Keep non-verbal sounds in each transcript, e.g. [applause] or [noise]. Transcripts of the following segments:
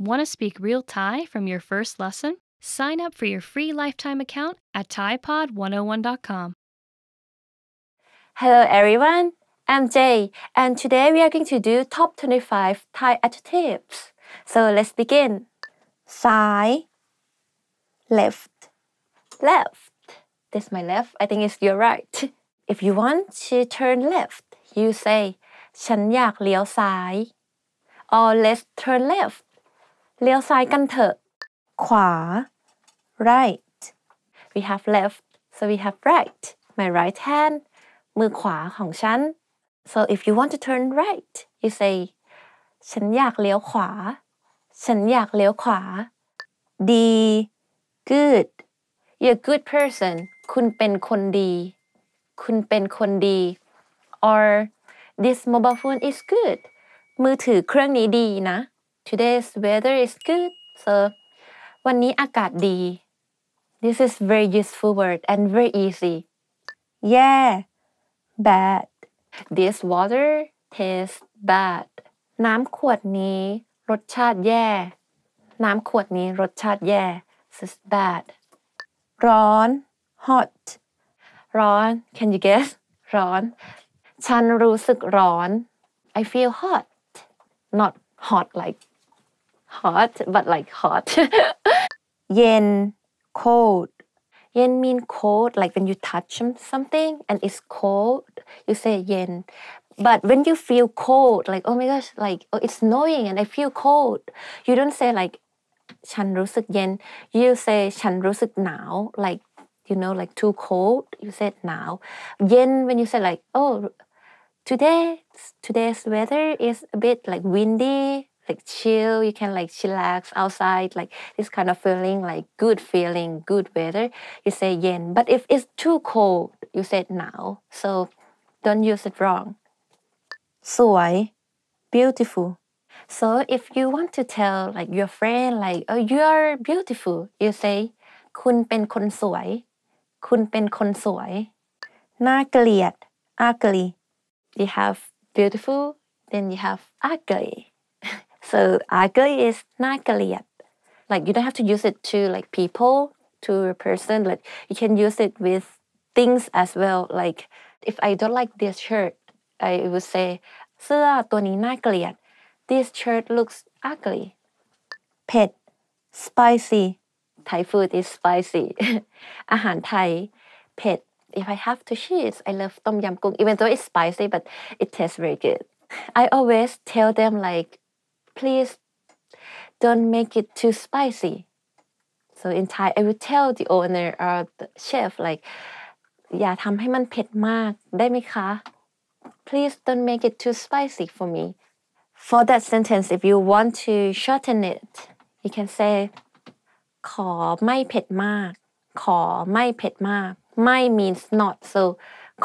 Want to speak real Thai from your first lesson? Sign up for your free lifetime account at ThaiPod101.com. Hello, everyone. I'm Jay, and today we are going to do top 25 Thai adjectives. So let's begin. Side, left, left. This my left. I think it's your right. [laughs] If you want to turn left, you say ฉันอยากเลี้ยวซ้าย or let's turn left. เลี้ยวซ้ายกันเถอะ ขวา right we have left so we have right my right hand มือขวาของฉัน so if you want to turn right you say ฉันอยากเลี้ยวขวา ฉันอยากเลี้ยวขวา ดี good you're a good person คุณเป็นคนดี คุณเป็นคนดี or this mobile phone is good มือถือเครื่องนี้ดีนะ Today's weather is good so วันนี้อากาศดี This is very useful word and very easy Yeah bad This water tastes bad น้ำขวดนี้รสชาติแย่ น้ำขวดนี้รสชาติแย่ This is bad ร้อน hot ร้อน Can you guess ร้อน ฉันรู้สึกร้อน I feel hot not hot like hot, but like hot. [laughs] Yen, cold. Yen mean cold, like when you touch something and it's cold, you say yen. But when you feel cold, like oh my gosh, like oh, it's snowing and I feel cold, you don't say like ฉันรู้สึกเย็น you say ฉันรู้สึกหนาว like you know like too cold you said หนาว yen when you say like oh today today's weather is a bit like windy like chill you can like chillax outside like this kind of feeling like good feeling good weather you say yen but if it's too cold you say now so don't use it wrong สวย beautiful so if you want to tell like your friend like oh you're beautiful you say คุณเป็นคนสวยคุณเป็นคนสวยน่าเกลียด ugly you have beautiful then you have ugly so ugly is nagliat. Like you don't have to use it to like people, to a person. Like you can use it with things as well. Like if I don't like this shirt, I would say This shirt looks ugly. Pet spicy. Thai food is spicy. Thai [laughs] pet. If I have to choose, I love tom yam kung. Even though it's spicy, but it tastes very good. [laughs] I always tell them like please don't make it too spicy. So in Thai, I will tell the owner or uh, the chef like, อย่าทำให้มันเผ็ดมาก ได้ไหมคะ Please don't make it too spicy for me. For that sentence, if you want to shorten it, you can say ขอไม่เผ็ดมาก ขอไม่เผ็ดมาก ไม่ means not so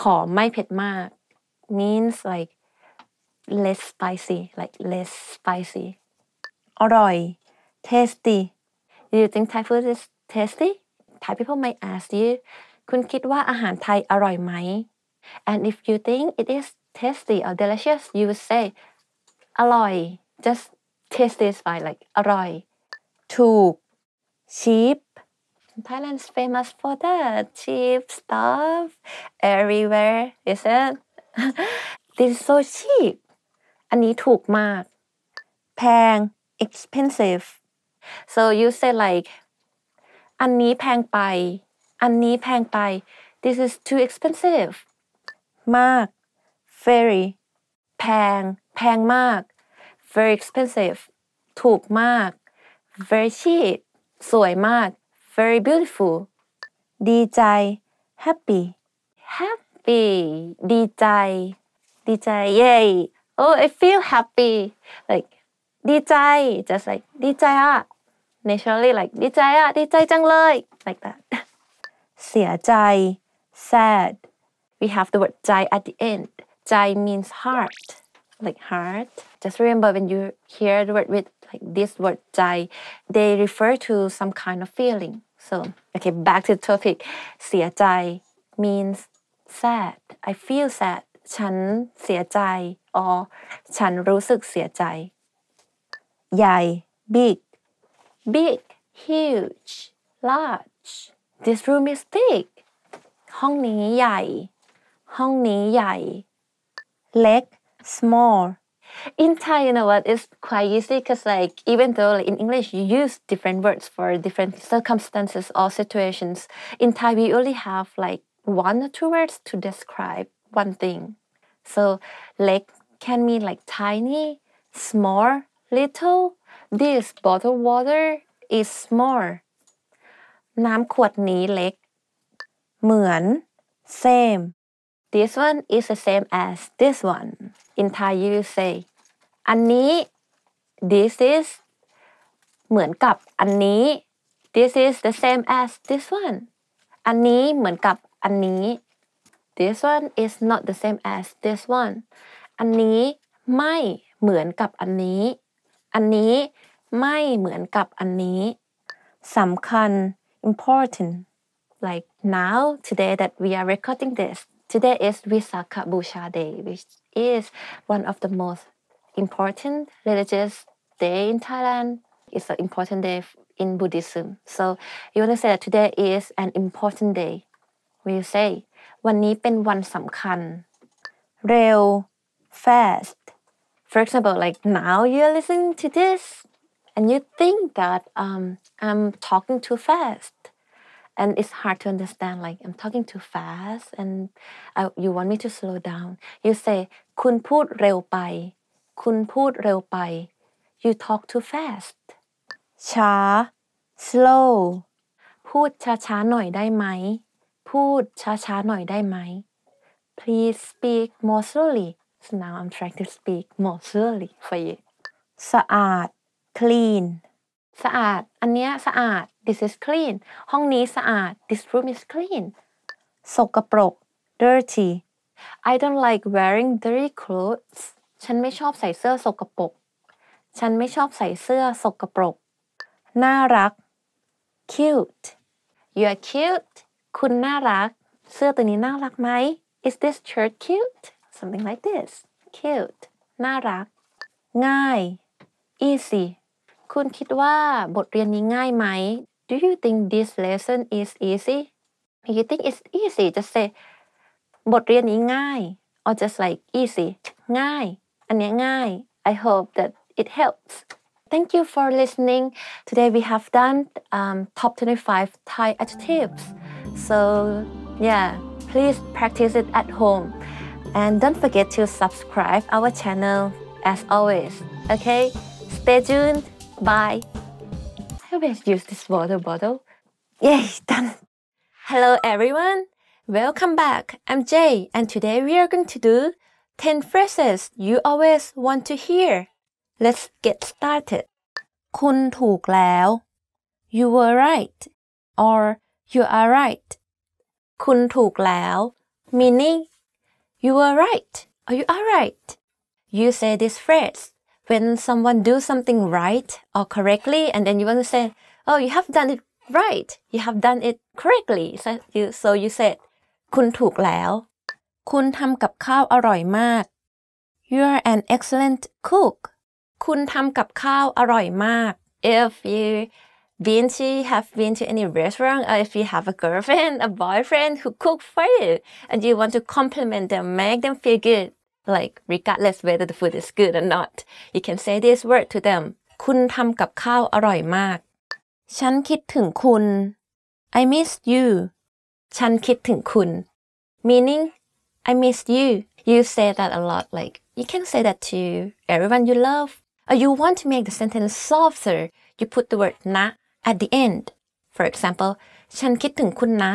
ขอไม่เผ็ดมาก means like less spicy, like less spicy. Oroi, tasty. Do you think Thai food is tasty? Thai people might ask you, คุณคิดว่าอาหารไทยอร่อยไหม And if you think it is tasty or delicious, you would say อร่อย just taste this by like อร่อยถูก cheap Thailand's famous for that cheap stuff everywhere, is it? [laughs] this is so cheap. อันนี้ ถูกมาก แพง expensive so you say like อันนี้แพงไป อันนี้แพงไป this is too expensive มาก very แพงแพงมาก very expensive ถูกมาก very cheap สวยมาก very beautiful ดีใจ happy happy ดีใจ ดีใจเย้ oh I feel happy like dijai just like ดีใจอะ naturally like ดีใจอะดีใจจังเลย like that [laughs] เสียใจ sad we have the word jai at the end jai means heart like heart just remember when you hear the word with like this word jai, they refer to some kind of feeling so okay back to the topic เสียใจ means sad I feel sad ฉันเสียใจ อ๋อ ฉันรู้สึกเสียใจ ใหญ่ big big huge large this room is big ห้องนี้ใหญ่ ห้องนี้ใหญ่ เล็ก small in Thai, you know what, it's quite easy because like even though like, in English you use different words for different circumstances or situations, in Thai we only have like one or two words to describe one thing. So leg can mean like tiny, small, little. This bottled water is small. น้ำขวดนี้เล็กเหมือน same. This one is the same as this one. In Thai you say อันนี้ this is เหมือนกับอันนี้ this is the same as this one อันนี้เหมือนกับอันนี้ this one is not the same as this one อันนี้ไม่เหมือนกับอันนี้ อันนี้ไม่เหมือนกับอันนี้ สำคัญ important like now today that we are recording this today is Visakha Busha Day which is one of the most important religious day in Thailand it's an important day in Buddhism so you want to say that today is an important day we say วันนี้เป็นวันสำคัญเร็ว fast for example like now you're listening to this and you think that um, I'm talking too fast and it's hard to understand like I'm talking too fast and I, uh, you want me to slow down you say คุณพูดเร็วไปคุณพูดเร็วไป you talk too fast ช้า slow พูดช้าๆหน่อยได้ไหมพูดช้าๆ หน่อยได้ไหม Please speak more slowly so now I'm trying to speak more slowly for you สะอาด clean สะอาดอันเนี้ยสะอาด this is clean ห้องนี้สะอาด this room is clean สกปรก dirty I don't like wearing dirty clothes ฉันไม่ชอบใส่เสื้อสกปรก ฉันไม่ชอบใส่เสื้อสกปรก น่ารัก cute you are cute คุณน่ารักเสื้อตัวนี้น่ารักไหม Is this shirt cute something like this cute น่ารัก ง่าย easy คุณคิดว่าบทเรียนนี้ง่ายไหม Do you think this lesson is easy If you think it's easy just say บทเรียนนี้ง่าย or just like easy ง่าย อันนี้ง่าย I hope that it helps Thank you for listening. Today we have done um, top 25 Thai adjectives. So yeah, please practice it at home. And don't forget to subscribe our channel as always. Okay, stay tuned. Bye. I always use this water bottle. Yay, [laughs] done. Hello everyone. Welcome back. I'm Jay and today we are going to do 10 phrases you always want to hear. Let's get started. คุณถูกแล้ว You were right. Or you are right คุณถูกแล้ว meaning you are right or you are right you say this phrase when someone do something right or correctly and then you want to say oh you have done it right you have done it correctly so you so you said คุณถูกแล้ว คุณทำกับข้าวอร่อยมาก you are an excellent cook คุณทำกับข้าวอร่อยมาก if you been to have been to any restaurant or if you have a girlfriend, a boyfriend who cook for you and you want to compliment them, make them feel good, like regardless whether the food is good or not, you can say this word to them. คุณทำกับข้าวอร่อยมาก ฉันคิดถึงคุณ I miss you ฉันคิดถึงคุณ meaning I miss you you say that a lot like you can say that to everyone you love or you want to make the sentence softer you put the word na at the end. For example, ฉันคิดถึงคุณนะ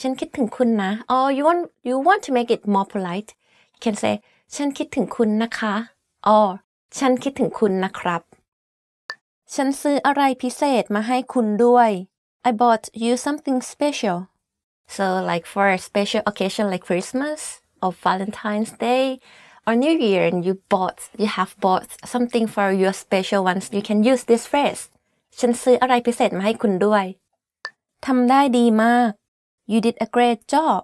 ฉันคิดถึงคุณนะ or you want you want to make it more polite you can say ฉันคิดถึงคุณนะคะ or ฉันคิดถึงคุณนะครับฉันซื้ออะไรพิเศษมาให้คุณด้วย I bought you something special so like for a special occasion like Christmas or Valentine's Day or New Year and you bought you have bought something for your special ones you can use this phrase ฉันซื้ออะไรพิเศษมาให้คุณด้วย ทำได้ดีมาก You did a great job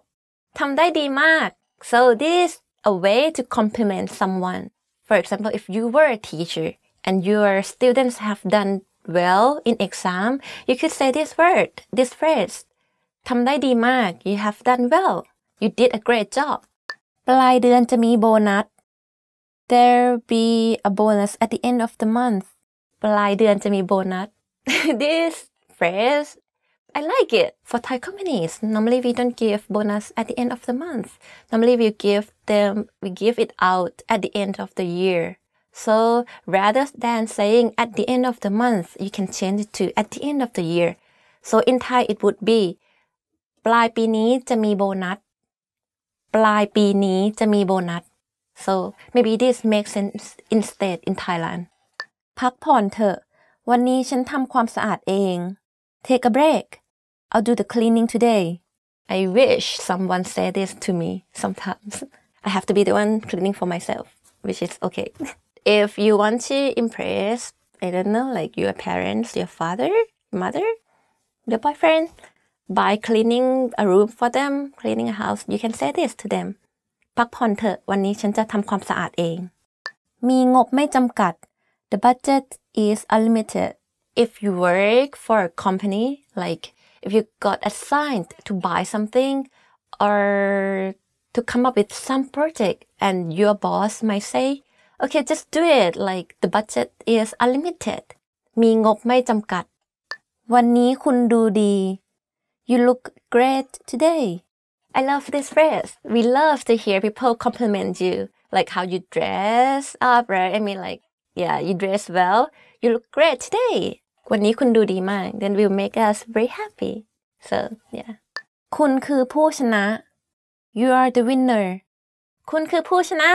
ทำได้ดีมาก So this is a way to compliment someone For example if you were a teacher and your students have done well in exam you could say this word this phrase ทำได้ดีมาก You have done well You did a great job ปลายเดือนจะมีโบนัส There be a bonus at the end of the month ปลายเดือนจะมีโบนัส [laughs] this phrase, I like it. For Thai companies, normally we don't give bonus at the end of the month. Normally we give them, we give it out at the end of the year. So rather than saying at the end of the month, you can change it to at the end of the year. So in Thai it would be ปลายปีนี้จะมีโบนัส ปลายปีนี้จะมีโบนัส so maybe this makes sense instead in Thailand พักผ่อนเถอะวันนี้ฉันทำความสะอาดเอง Take a break I'll do the cleaning today I wish someone said this to me sometimes I have to be the one cleaning for myself which is okay if you want to impress I don't know like your parents your father mother your boyfriend by cleaning a room for them cleaning a house you can say this to them พักผ่อนเถอะวันนี้ฉันจะทำความสะอาดเอง มีงบไม่จำกัด The budget is unlimited. If you work for a company, like if you got assigned to buy something or to come up with some project and your boss might say, okay, just do it. Like the budget is unlimited. มีงบไม่จำกัด วันนี้คุณดูดี You look great today. I love this phrase. We love to hear people compliment you, like how you dress up, right? I mean, like, yeah, you dress well. you look great today วันนี้คุณดูดีมาก then will make us very happy so yeah คุณคือผู้ชนะ you are the winner คุณคือผู้ชนะ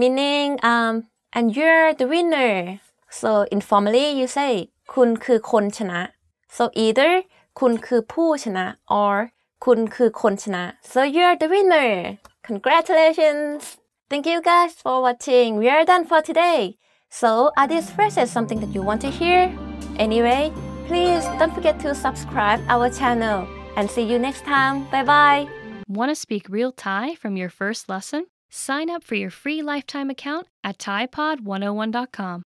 meaning um and you're the winner so informally you say คุณคือคนชนะ so either คุณคือผู้ชนะ or คุณคือคนชนะ so you're the winner congratulations thank you guys for watching we are done for today So are these phrases something that you want to hear? Anyway, please don't forget to subscribe our channel and see you next time. Bye-bye. Want to speak real Thai from your first lesson? Sign up for your free lifetime account at thaipod101.com.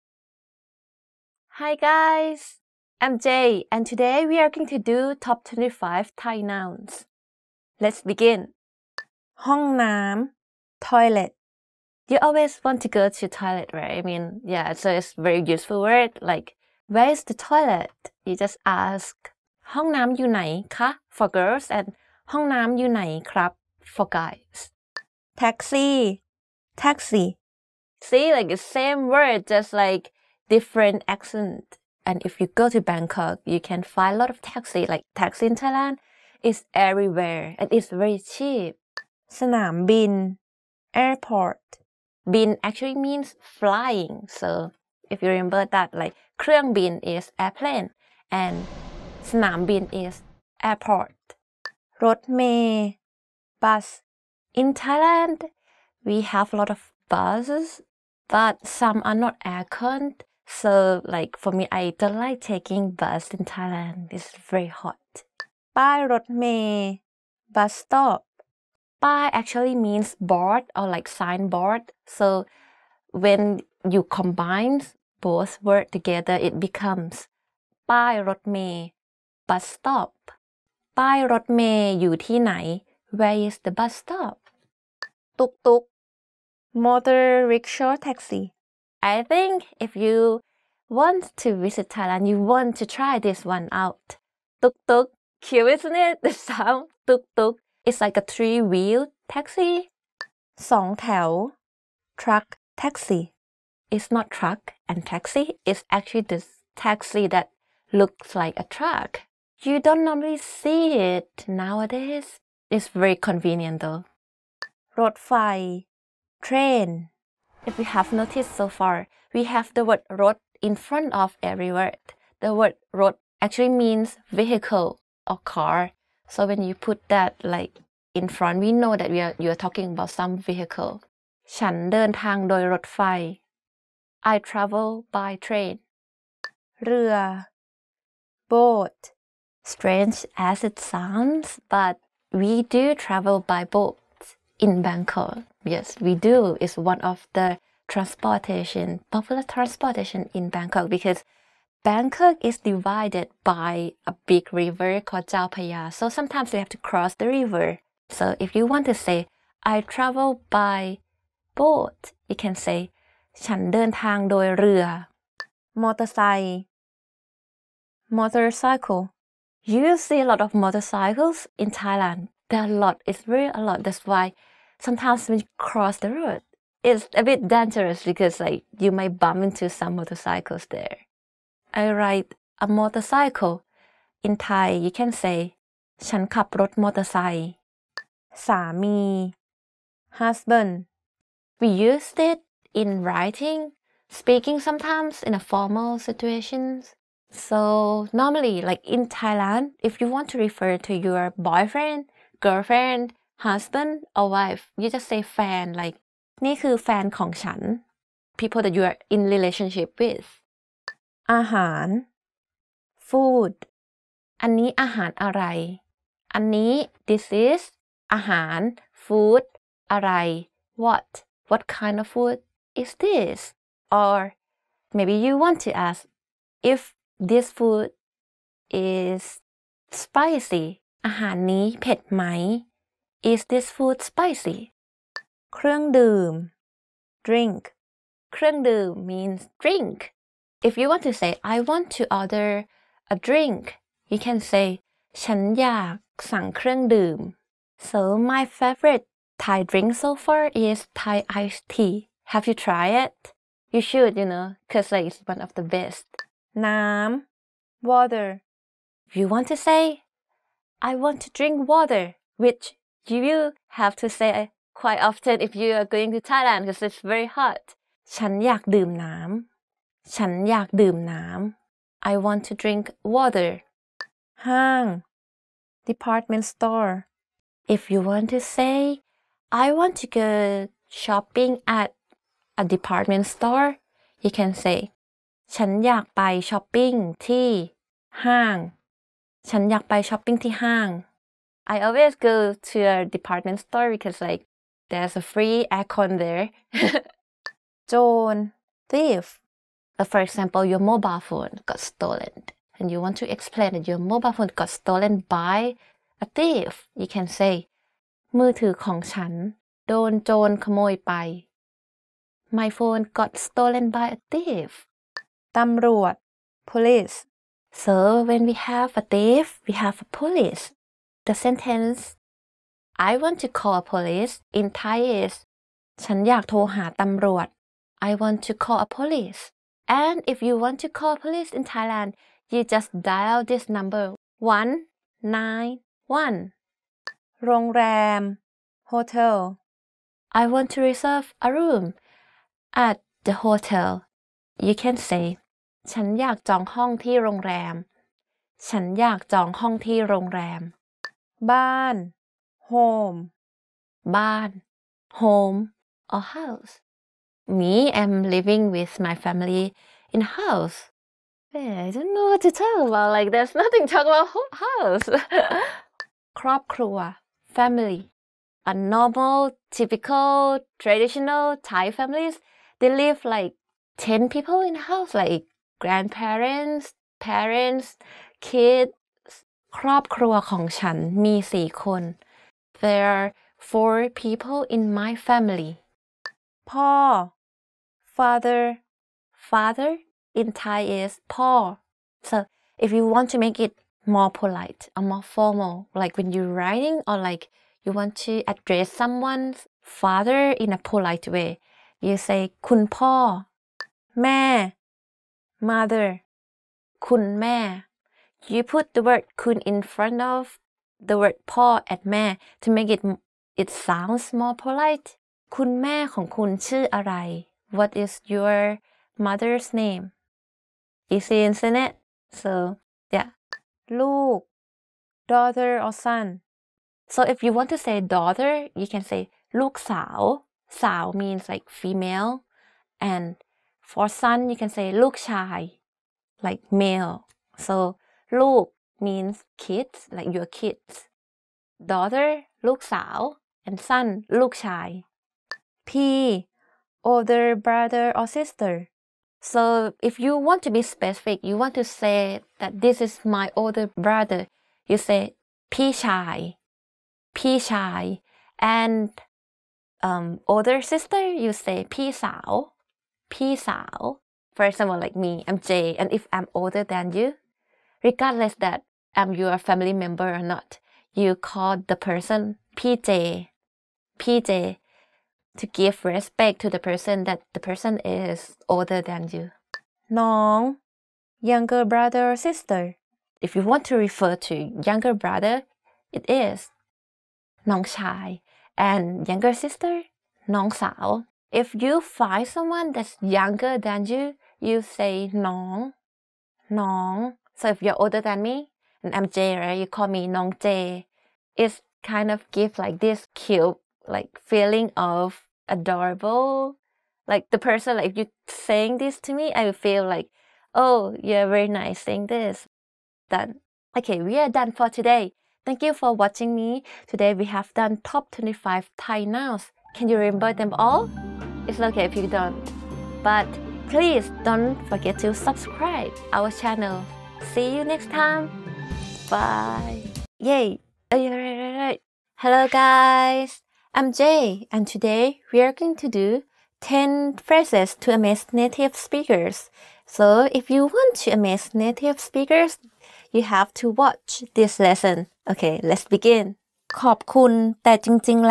Hi guys, I'm Jay and today we are going to do top 25 Thai nouns. Let's begin. ห้องน้ำ toilet you always want to go to toilet, right? I mean, yeah, so it's very useful word. Like, where is the toilet? You just ask, ห้องน้ำอยู่ไหนคะ for girls and ห้องน้ำอยู่ไหนครับ for guys. Taxi, taxi. See, like the same word, just like different accent. And if you go to Bangkok, you can find a lot of taxi. Like taxi in Thailand is everywhere and it's very cheap. Bin. airport bin actually means flying. So if you remember that, like เครื่องบิน is airplane and bin is airport. รถเมล์ bus. In Thailand, we have a lot of buses, but some are not aircon. So like for me, I don't like taking bus in Thailand. It's very hot. ป้ายรถเมล์ bus stop. Pa actually means board or like signboard. So when you combine both words together, it becomes ป้ายรถเมล์ bus stop ป้ายรถเมล์อยู่ที่ไหน Where is the bus stop ตุกตุก motor rickshaw taxi I think if you want to visit Thailand you want to try this one out ตุกตุก cute isn't it [laughs] the sound ตุกตุก it's like a three-wheel taxi. Song tao truck taxi. It's not truck and taxi. It's actually this taxi that looks like a truck. You don't normally see it nowadays. It's very convenient though. Road รถไฟ train. If you have noticed so far, we have the word road in front of every word. The word road actually means vehicle or car. So when you put that like in front, we know that we are you are talking about some vehicle. ฉันเดินทางโดยรถไฟ I travel by train. เรือ boat. Strange as it sounds, but we do travel by boat in Bangkok. Yes, we do. It's one of the transportation, popular transportation in Bangkok because Bangkok is divided by a big river called Chao Phraya, so sometimes you have to cross the river. So if you want to say I travel by boat, you can say ฉันเดินทางโดยเรือ motorcycle motorcycle you see a lot of motorcycles in Thailand. There are a lot. It's really a lot. That's why sometimes when you cross the road, it's a bit dangerous because like you might bump into some motorcycles there. I ride a motorcycle in Thai you can say ฉันขับรถมอเตอร์ไซค์สามี husband we used it in writing speaking sometimes in a formal situations so normally like in Thailand if you want to refer to your boyfriend girlfriend husband or wife you just say แฟน like นี่คือแฟนของฉัน people that you are in relationship with อาหาร food อันนี้อาหารอะไร อันนี้ this is อาหาร food อะไร what what kind of food is this or maybe you want to ask if this food is spicy อาหารนี้เผ็ดไหม is this food spicy เครื่องดื่ม drink เครื่องดื่ม means drink If you want to say I want to order a drink, you can say ฉันอยากสั่งเครื่องดื่ม So my favorite Thai drink so far is Thai iced tea. Have you tried it? You should, you know, because like, it's one of the best. Nam, water. If you want to say, I want to drink water, which you will have to say quite often if you are going to Thailand because it's very hot. ฉันอยากดื่มน้ำฉันอยากดื่มน้ำ I want to drink water ห้าง department store if you want to say I want to go shopping at a department store you can say ฉันอยากไปช้อปปิ้งที่ห้างฉันอยากไปช้อปปิ้งที่ห้าง I always go to a department store because like there's a free aircon there [laughs] โจร thief for example, your mobile phone got stolen and you want to explain that your mobile phone got stolen by a thief, you can say มือถือของฉันโดนโจรขโมยไป My phone got stolen by a thief. ตำรวจ police. So when we have a thief, we have a police. The sentence I want to call a police in Thai is ฉันอยากโทรหาตำรวจ I want to call a police. And if you want to call police in Thailand, you just dial this number 191. โรงแรม hotel I want to reserve a room at the hotel you can say ฉันอยากจองห้องที่โรงแรม ฉันอยากจองห้องที่โรงแรม บ้าน home บ้าน home or house me am living with my family in house. Yeah, I don't know what to talk about. Like, there's nothing to talk about house. [laughs] Crop krua, family. A normal, typical, traditional Thai families, they live like 10 people in house, like grandparents, parents, kids. ครอบครัวของฉันมีสี่คน There are four people in my family พ่อ father father in Thai is พ่อ so if you want to make it more polite or more formal like when you're writing or like you want to address someone's father in a polite way you say คุณพ่อแม่ mother คุณแม่ you put the word คุณ in front of the word พ่อ at แม่ to make it it sounds more polite คุณแม่ของคุณชื่ออะไร What is your mother's name Is in isn't it so yeah ลูก daughter or son so if you want to say daughter you can say ลูกสาวสาว means like female and for son you can say ลูกชาย like male so ลูก means kids like your kids daughter ลูกสาว and son ลูกชาย P, older brother or sister. So if you want to be specific, you want to say that this is my older brother, you say P shy, P shy, and um, older sister, you say P sao, P sao. For someone like me, I'm Jay, and if I'm older than you, regardless that I'm your family member or not, you call the person PJ, PJ, to give respect to the person that the person is older than you. Nong, younger brother or sister. If you want to refer to younger brother, it is Nong chai, and younger sister, Nong Sao. If you find someone that's younger than you, you say Nong, Nong. So if you're older than me, and I'm J, right? You call me Nong J. It's kind of give like this cute like feeling of adorable. Like the person, like you saying this to me, I would feel like, oh, you're very nice saying this. Done. Okay, we are done for today. Thank you for watching me. Today we have done top 25 Thai nouns. Can you remember them all? It's okay if you don't. But please don't forget to subscribe our channel. See you next time. Bye. Yay. Hello guys. I'm Jay, and today we are going to do 10 phrases to amaze native speakers. So if you want to amaze native speakers, you have to watch this lesson. Okay, let's begin. ขอบคุณ แต่จริงๆ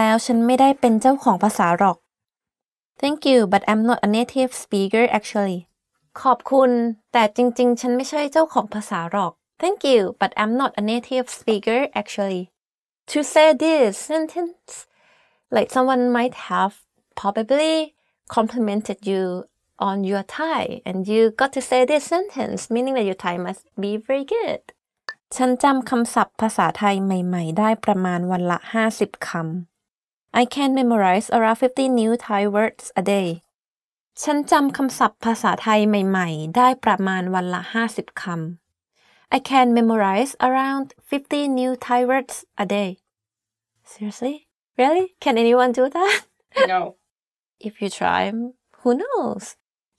Thank you but I'm not a native speaker actually ขอบคุณ แต่จริงๆ Thank you but I'm not a native speaker actually To say this sentence like someone might have probably complimented you on your tie, and you got to say this sentence meaning that your tie must be very good ฉันจำคำศัพท์ภาษาไทยใหม่ๆ ได้ประมาณวันละ I can memorize around 50 new Thai words a day ฉันจำคำศัพท์ภาษาไทยใหม่ๆ ได้ประมาณวันละ I can memorize around 50 new Thai words a day Seriously Really? Can anyone do that? No. If you try, who knows?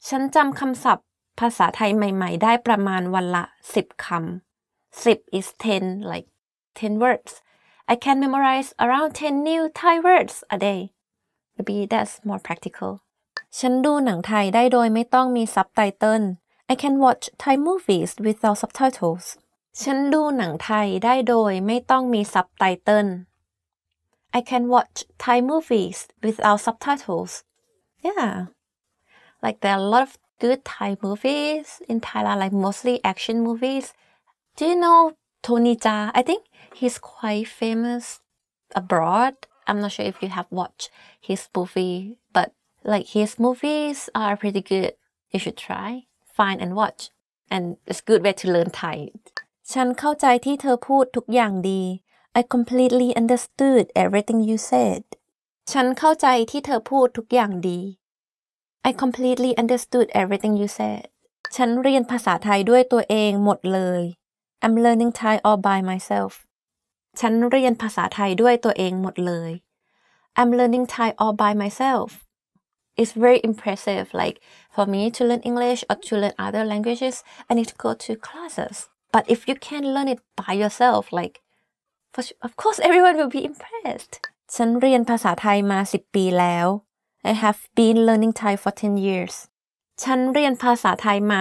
ฉันจำคำศัพท์ภาษาไทยใหม่ๆ ได้ประมาณวันละสิบคำสิบ is ten like ten words I can memorize around ten new Thai words a day maybe that's more practical ฉันดูหนังไทยได้โดยไม่ต้องมีซับไตเติล I can watch Thai movies without subtitles ฉันดูหนังไทยได้โดยไม่ต้องมีซับไตเติล I can watch Thai movies without subtitles. Yeah. Like there are a lot of good Thai movies in Thailand, like mostly action movies. Do you know Tony I think he's quite famous abroad. I'm not sure if you have watched his movie, but like his movies are pretty good. You should try, find and watch. And it's good way to learn Thai. ฉันเข้าใจที่เธอพูดทุกอย่างดี I completely understood everything you said ฉันเข้าใจที่เธอพูดทุกอย่างดี I completely understood everything you said ฉันเรียนภาษาไทยด้วยตัวเองหมดเลย I'm learning Thai all by myself ฉันเรียนภาษาไทยด้วยตัวเองหมดเลย I'm learning Thai all by myself it's very impressive like for me to learn English or to learn other languages I need to go to classes but if you can learn it by yourself like of course everyone will be impressed ฉันเรียนภาษาไทยมา I have been learning Thai for 10 years ฉันเรียนภาษาไทยมา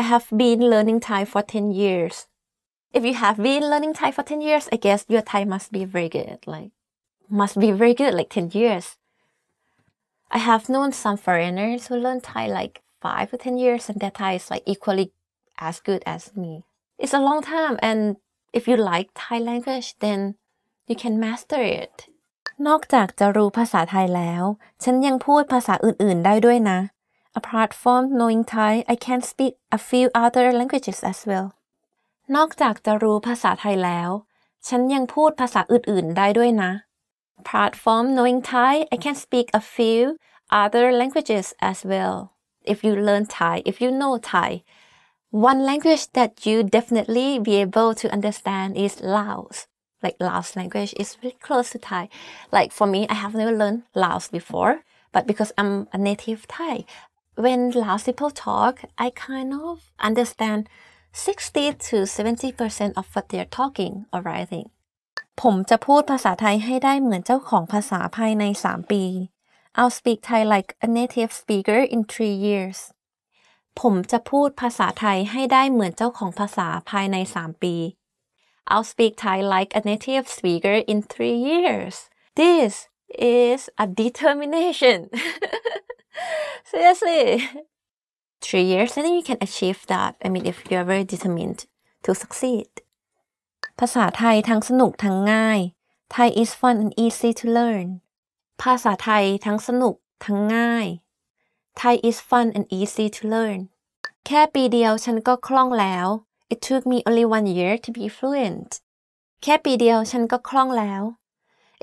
I have been learning Thai for 10 years if you have been learning Thai for 10 years I guess your Thai must be very good like must be very good like 10 years I have known some foreigners who learn Thai like 5 or 10 years and their Thai is like equally as good as me it's a long time and if you like Thai language then you can master it นอกจากจะรู้ภาษาไทยแล้ว ฉันยังพูดภาษาอื่น ๆ ได้ด้วยนะ Apart from knowing Thai I can speak a few other languages as well นอกจากจะรู้ภาษาไทยแล้ว ฉันยังพูดภาษาอื่น ๆ ได้ด้วยนะ Apart from knowing Thai I can speak a few other languages as well if you learn Thai if you know Thai One language that you definitely be able to understand is Laos. Like Laos language is very close to Thai. Like for me, I have never learned Laos before, but because I'm a native Thai, when Laos people talk, I kind of understand 60 to 70% of what they're talking or writing. ผมจะพูดภาษาไทยให้ได้เหมือนเจ้าของภาษาภายใน 3 ปี I'll speak Thai like a native speaker in 3 years ผมจะพูดภาษาไทยให้ได้เหมือนเจ้าของภาษาภายใน 3 ปี I'll speak Thai like a native speaker in three years This is a determination seriously three years I think you can achieve that I mean if you r e very determined to succeed ภาษาไทยทั้งสนุกทั้งง่าย Thai is fun and easy to learn ภาษาไทยทั้งสนุกทั้งง่าย Thai is fun and easy to learn แค่ปีเดียวฉันก็คล่องแล้ว It took me only one year to be fluent แค่ปีเดียวฉันก็คล่องแล้ว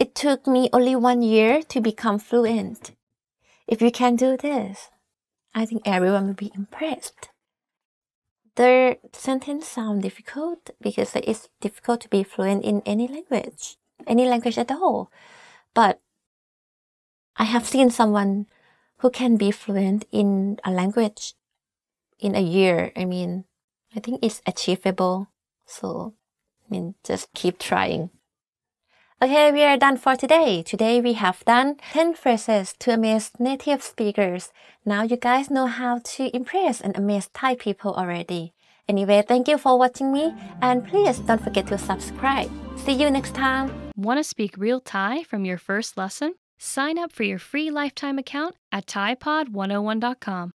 It took me only one year to become fluent If you can do this I think everyone will be impressed The sentence sound difficult because it's difficult to be fluent in any language any language at all but I have seen someone who can be fluent in a language in a year. I mean, I think it's achievable. So, I mean, just keep trying. Okay, we are done for today. Today we have done 10 phrases to amaze native speakers. Now you guys know how to impress and amaze Thai people already. Anyway, thank you for watching me and please don't forget to subscribe. See you next time. Want to speak real Thai from your first lesson? Sign up for your free lifetime account at thaipod101.com.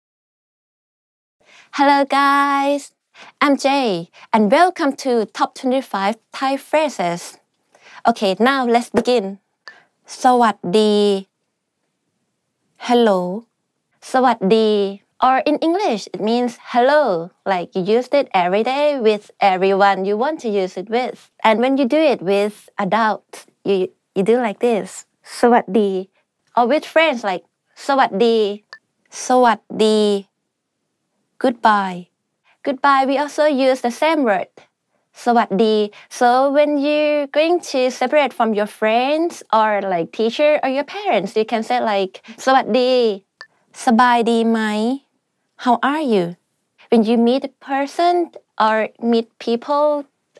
Hello, guys. I'm Jay, and welcome to Top 25 Thai Phrases. Okay, now let's begin. สวัสดี Hello. สวัสดี or in English, it means hello. Like you used it every day with everyone you want to use it with. And when you do it with adults, you, you do like this. สวัสดี or with friends like สวัสดี สวัสดี goodbye goodbye we also use the same word สวัสดี so when you're going to separate from your friends or like teacher or your parents you can say like สวัสดี สบายดีไหม how are you when you meet a person or meet people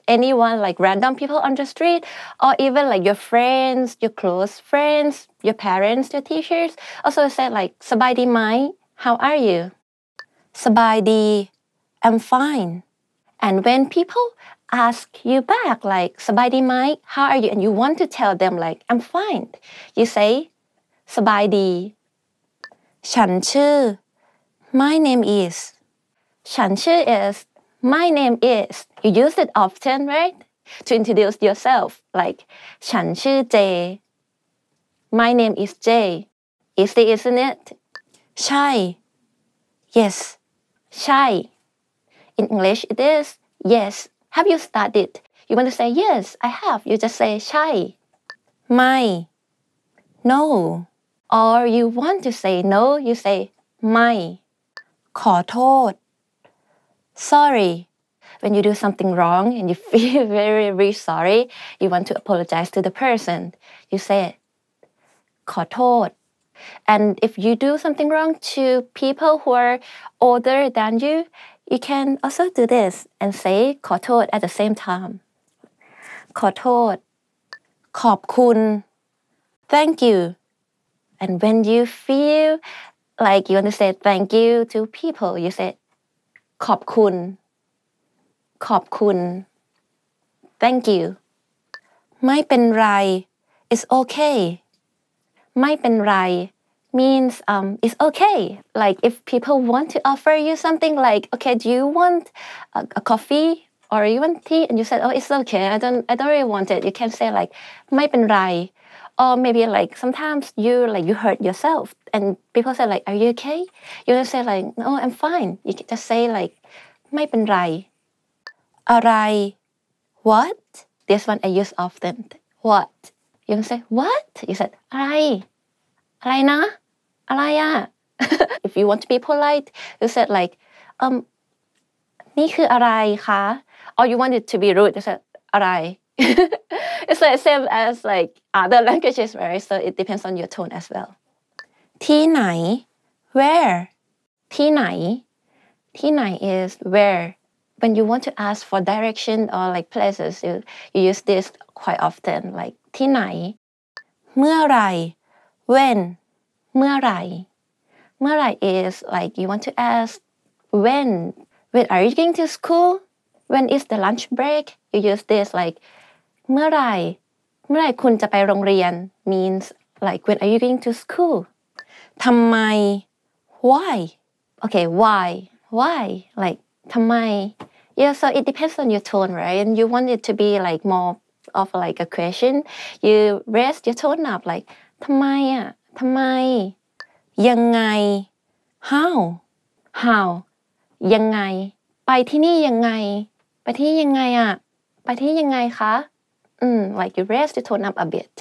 anyone, like random people on the street, or even like your friends, your close friends, your parents, your teachers. Also said like, Sabai Mai, how are you? Sabai I'm fine. And when people ask you back, like, Sabai Mai, how are you? And you want to tell them, like, I'm fine. You say, Sabai Shan Chu. My name is. Shan Chu is my name is. You use it often, right? To introduce yourself, like ฉันชื่อ J. My name is J. Easy, isn't it? Shy. Yes. Shy. In English, it is yes. Have you studied? You want to say yes, I have. You just say shy. My. No. Or you want to say no, you say my. ขอโทษ sorry. When you do something wrong and you [laughs] feel very, very sorry, you want to apologize to the person. You say, ขอโทษ and if you do something wrong to people who are older than you, you can also do this and say ขอโทษ at the same time. ขอโทษขอบคุณ thank you. And when you feel like you want to say thank you to people, you say ขอบคุณขอบคุณ thank you ไม่เป็นไร it's okay ไม่เป็นไร means um, it's okay like if people want to offer you something like okay do you want a, a coffee or you want tea and you said oh it's okay I don't I don't really want it you can say like ไม่เป็นไร or maybe like sometimes you like you hurt yourself and people say like are you okay you just say like no i'm fine you can just say like ไม่เป็นไรอะไร what this one i use often what you can say what you said อะไรอะไรนะอะไรอะ [laughs] if you want to be polite you said like um นี่คืออะไรคะ or you want it to be rude you said อะไร [laughs] it's like same as like other [laughs] languages, right? So it depends on your tone as well. ที่ไหน where Tinai is where when you want to ask for direction or like places you, you use this quite often like ที่ไหน เมื่อไร when เมื่อไร เมื่อไร is like you want to ask when when are you going to school when is the lunch break you use this like เมื่อไรเมื่อไรคุณจะไปโรงเรียน means like when are you going to school ทำไม why okay why why like ทำไม yeah so it depends on your tone right and you want it to be like more of like a question you raise your tone up like ทำไมอ่ะทำไม ยังไง how how ยังไง ไปที่นี่ยังไง ไปที่ยังไงอ่ะไปที่ยังไงคะ like you raise the tone up a bit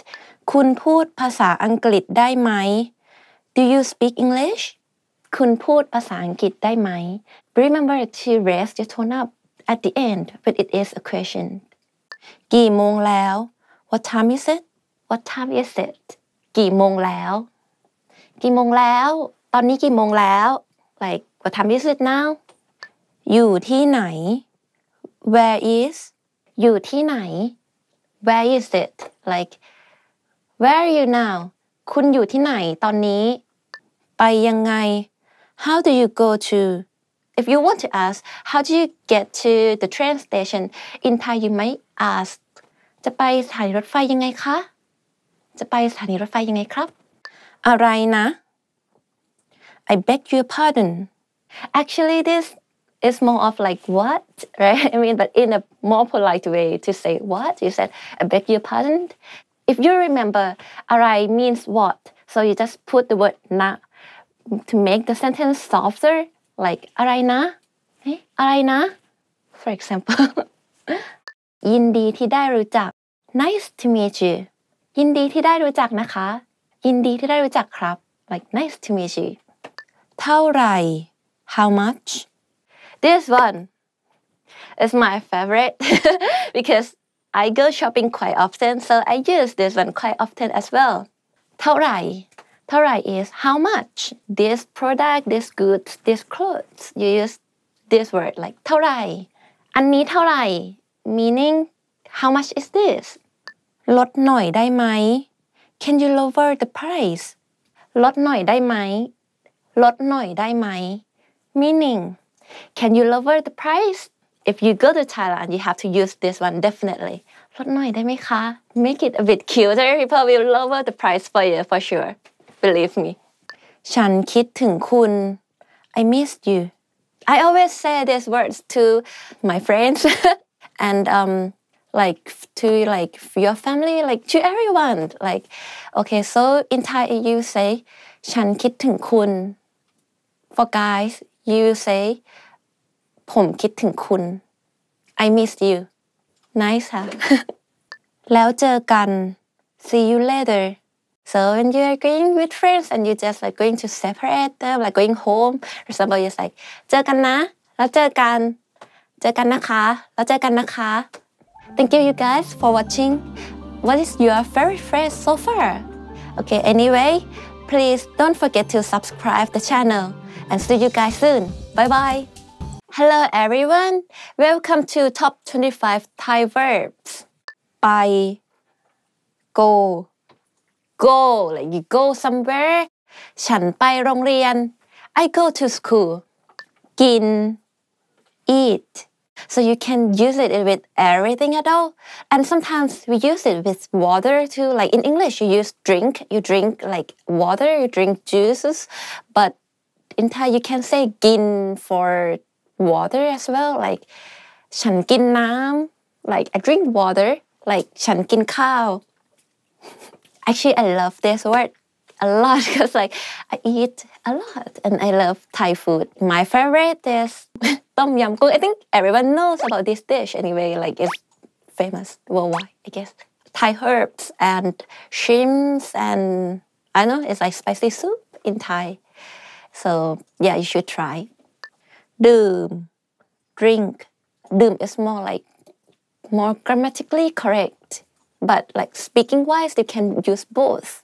คุณพูดภาษาอังกฤษได้ไหม do you speak English คุณพูดภาษาอังกฤษได้ไหม remember to raise the tone up at the end when it is a question กี่โมงแล้ว what time is it what time is it กี่โมงแล้ว กี่โมงแล้ว ตอนนี้กี่โมงแล้ว like what time is it now อยู่ที่ไหน where is อยู่ที่ไหน where is it like where are you now คุณอยู่ที่ไหนตอนนี้ ไปยังไง how do you go to if you want to ask how do you get to the train station in Thai you might ask จะไปสถานีรถไฟยังไงคะ จะไปสถานีรถไฟยังไงครับ อะไรนะ I beg your pardon actually this it's more of like what [laughs] right i mean but in a more polite way to say what you said i beg your pardon if you remember arai means what so you just put the word na to make the sentence softer like arai na eh? arai na for example [laughs] rujak. nice to meet you rujak, ยินดีที่ได้รู้จักครับ like nice to meet you เท่าไหร่ how much this one is my favorite [laughs] because I go shopping quite often, so I use this one quite often as well. เท่าไหร่ เท่าไหร่ is how much this product, this goods, this clothes. You use this word like เท่าไหร่ อันนี้เท่าไหร่ meaning how much is this ลดหน่อยได้ไหม Can you lower the price ลดหน่อยได้ไหมลดหน่อยได้ไหม meaning can you lower the price? If you go to Thailand, you have to use this one definitely. ลดหน่อยได้ไหมคะ Make it a bit cuter. People will lower the price for you for sure. Believe me. I missed you. I always say these words to my friends [laughs] and um, like to like your family, like to everyone. Like, okay, so in Thai you say ฉันคิดถึงคุณ For guys, you say ผมคิดถึงคุณ I miss you nice ค่ะ แล้วเจอกัน see you later so when you are going with friends and you just like going to separate them like going home or somebody just like เจอกันนะ แล้วเจอกัน เจอกันนะคะ แล้วเจอกันนะคะ thank you you guys for watching what is your favorite phrase so far okay anyway please don't forget to subscribe the channel and see you guys soon. Bye bye. Hello everyone. Welcome to Top 25 Thai Verbs. By go go like you go somewhere ฉันไปโรงเรียน I go to school กิน eat so you can use it with everything at all and sometimes we use it with water too like in English you use drink you drink like water you drink juices but in Thai you can say gin for water as well like ฉันกินน้ำ like I drink water like ฉันกินข้าว [laughs] actually I love this word a lot because like I eat a lot and I love Thai food my favorite is [laughs] tom yum goong I think everyone knows about this dish anyway like it's famous worldwide I guess Thai herbs and shrimps and I know it's like spicy soup in Thai so yeah, you should try. Doom, drink. Doom is more like more grammatically correct, but like speaking wise, you can use both.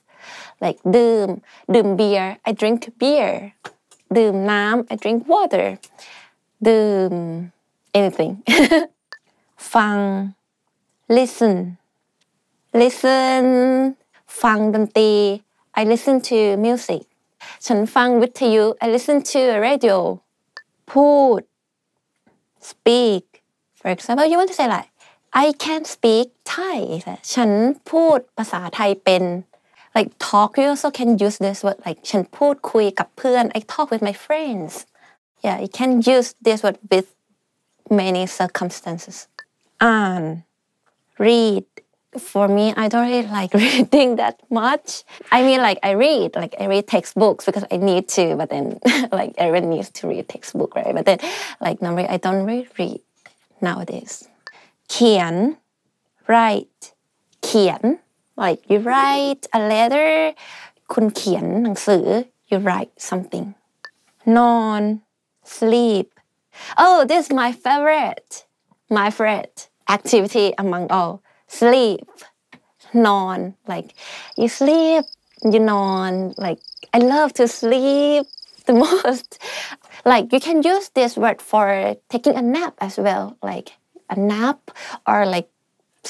Like doom, doom beer. I drink beer. Doom nam. I drink water. Doom anything. [laughs] Fang, listen, listen. Fang dante. I listen to music. ฉันฟังวิทยุ I listen to radio พูด speak for example you want to say like I can speak Thai ฉันพูดภาษาไทยเป็น like talk you also can use this word like ฉันพูดคุยกับเพื่อน I talk with my friends yeah you can use this word with many circumstances อ่าน read for me, I don't really like [laughs] reading that much. I mean, like I read, like I read textbooks because I need to, but then [laughs] like everyone needs to read textbook, right? But then like normally I don't really read nowadays. Kian, write. Kian, like you write a letter. คุณเขียนหนังสือ you write something. นอน sleep. Oh, this is my favorite. My favorite activity among all sleep นอน like you sleep you นอน like I love to sleep [laughs] the most like you can use this word for taking a nap as well like a nap or like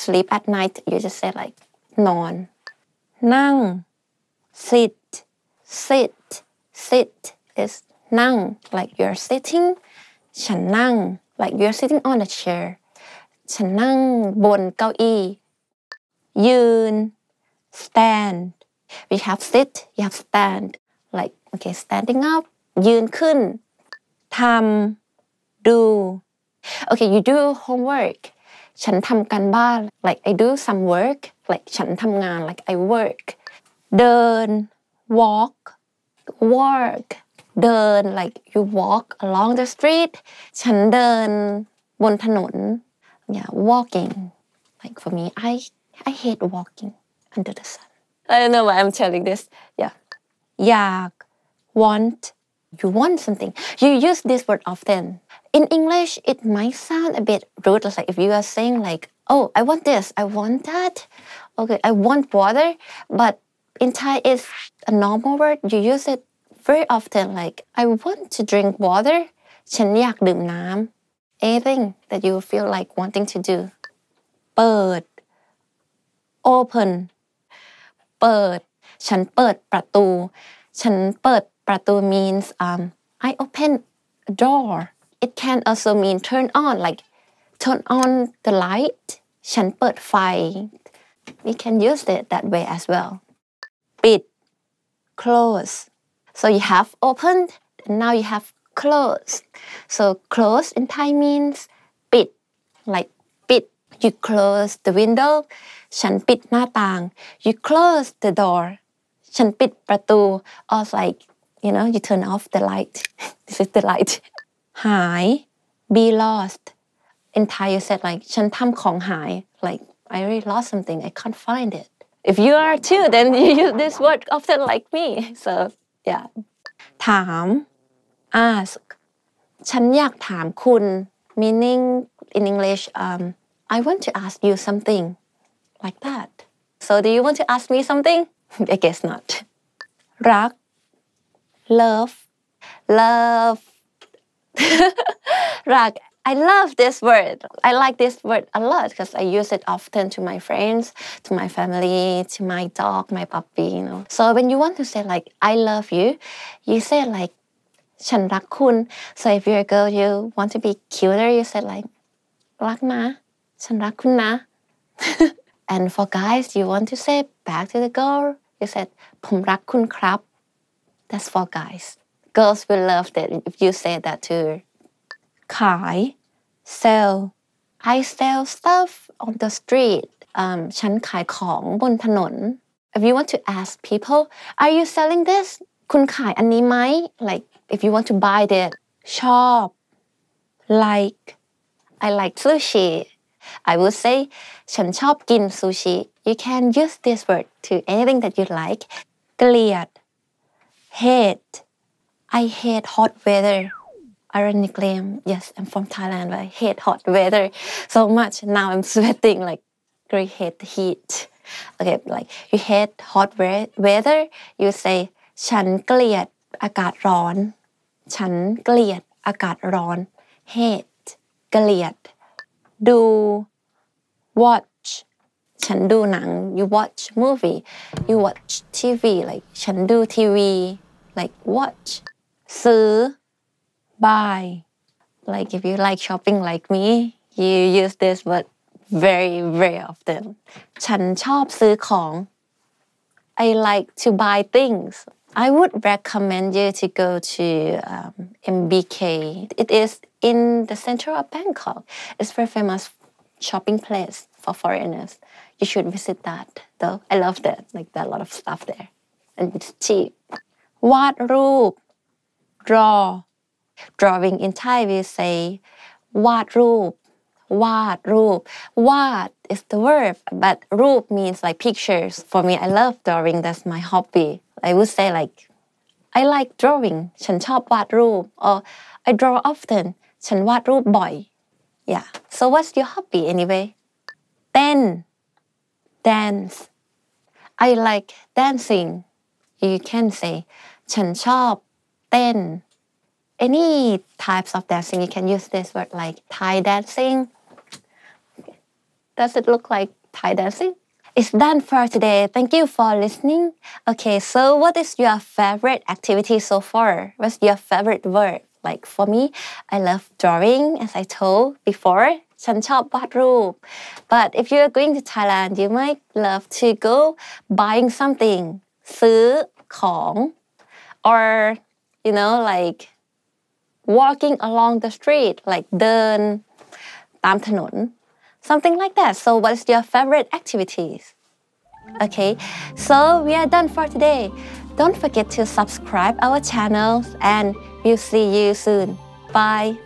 sleep at night you just say like non. นั่ง sit sit sit is นั่ง like you're sitting ฉันนั่ง like you're sitting on a chair ฉันนั่งบนเก้าอี้ยืน stand we have sit you have stand like okay standing up ยืนขึ้นทำดู okay you do homework ฉันทำการบ้าน like I do some work like ฉันทำงาน like I work เดิน walk walk เดิน like you walk along the street ฉันเดินบนถนน Yeah, walking. Like for me, I I hate walking under the sun. I don't know why I'm telling this. Yeah. Yeah. Want. You want something. You use this word often. In English, it might sound a bit rude. Like if you are saying like, oh, I want this, I want that. Okay, I want water. But in Thai, it's a normal word. You use it very often. Like, I want to drink water. ฉันอยากดื่มน้ำ anything that you feel like wanting to do เปิด open เปิด ฉันเปิดประตู ฉันเปิดประตู means um, I open a door it can also mean turn on like turn on the light ฉันเปิดไฟ we can use it that way as well ปิด close so you have opened and now you have close. So close in Thai means bit, like bit. You close the window, ฉันปิดหน้าต่าง You close the door, ฉันปิดประตู Or like, you know, you turn off the light. [laughs] this is the light. หาย be lost. In Thai you said like, ฉันทำของหาย Like, I really lost something, I can't find it. If you are too, then [laughs] you use this word often like me. So, yeah. ถาม ask ah, ฉันอยากถามคุณ meaning in English um, I want to ask you something like that so do you want to ask me something [laughs] I guess not รัก love love รัก [laughs] I love this word. I like this word a lot because I use it often to my friends, to my family, to my dog, my puppy, you know. So when you want to say like I love you, you say like ฉันรักคุณ so if you're a girl you want to be cuter you said like รักนะ ฉันรักคุณนะ [laughs] and for guys you want to say back to the girl you said ผมรักคุณครับ that's for guys girls will love that if you say that to her ขาย sell I sell stuff on the street um, ฉันขายของบนถนน if you want to ask people are you selling this คุณขายอันนี้ไหม like if you want to buy the shop, like I like sushi I will say gin sushi you can use this word to anything that you like เกลียด hate I hate hot weather ironically yes I'm from Thailand but I hate hot weather so much now I'm [laughs] sweating like great hate the heat okay like you hate hot weather you say ฉันเกลียดอากาศร้อนฉันเกลียดอากาศร้อน hate เกลียด ดู watch ฉันดูหนัง you watch movie you watch TV like ฉันดูทีวี like watch ซื้อ buy like if you like shopping like me you use this word very very often ฉันชอบซื้อของ I like to buy things I would recommend you to go to um, MBK. It is in the center of Bangkok. It's very famous shopping place for foreigners. You should visit that though. I love that. Like there are a lot of stuff there. And it's cheap. What roop. Draw. Drawing in Thai we say what roop. What roop. What is the verb, but roop means like pictures. For me, I love drawing. That's my hobby. I would say like, I like drawing. ฉันชอบวาดรูป or I draw often. ฉันวาดรูปบ่อย Yeah. So what's your hobby anyway? Then dance. I like dancing. You can say ฉันชอบเต้น Any types of dancing you can use this word like Thai dancing. Does it look like Thai dancing? It's done for today. Thank you for listening. Okay, so what is your favorite activity so far? What's your favorite word? Like for me, I love drawing, as I told before. but if you're going to Thailand you might love to go buying something ซื้อของ or you know like walking along the street like เดินตามถนน Something like that. So what's your favorite activities? Okay, so we are done for today. Don't forget to subscribe our channels and we'll see you soon. Bye.